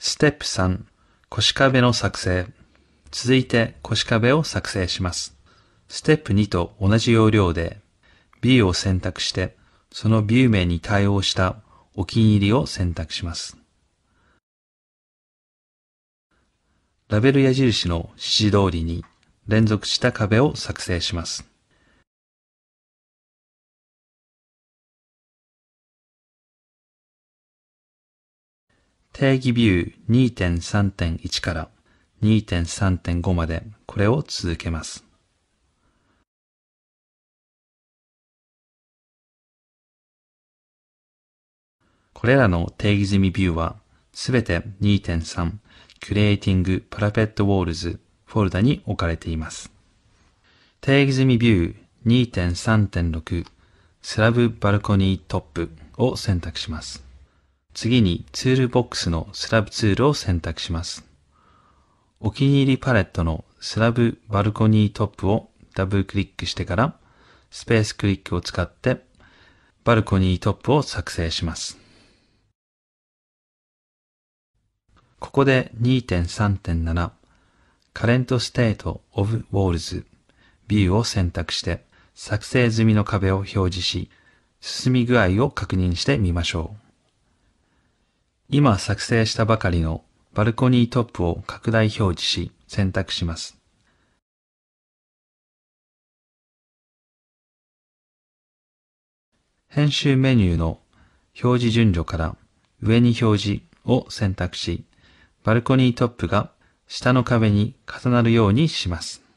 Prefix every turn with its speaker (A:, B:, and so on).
A: ステップ3、腰壁の作成。続いて腰壁を作成します。ステップ2と同じ要領で、ビューを選択して、そのビュー名に対応したお気に入りを選択します。ラベル矢印の指示通りに
B: 連続した壁を作成します。定
A: 義ビュー2.3.1から2.3.5までこれを続けます。これらの定義済みビューはすべて2.3 Creating Parapet Walls フォルダに置かれています。定義済みビュー2.3.6スラブバルコニートップを選択します。次にツールボックスのスラブツールを選択します。お気に入りパレットのスラブバルコニートップをダブルクリックしてから、スペースクリックを使ってバルコニートップを作成します。ここで2.3.7カレントステートオブウォールズビューを選択して作成済みの壁を表示し進み具合を確認してみましょう。今作成したばかりのバルコニートップを拡大表示し選択します。編集メニューの表示順序から上に表示を選択し、バルコニートップが下の壁に重なるようにします。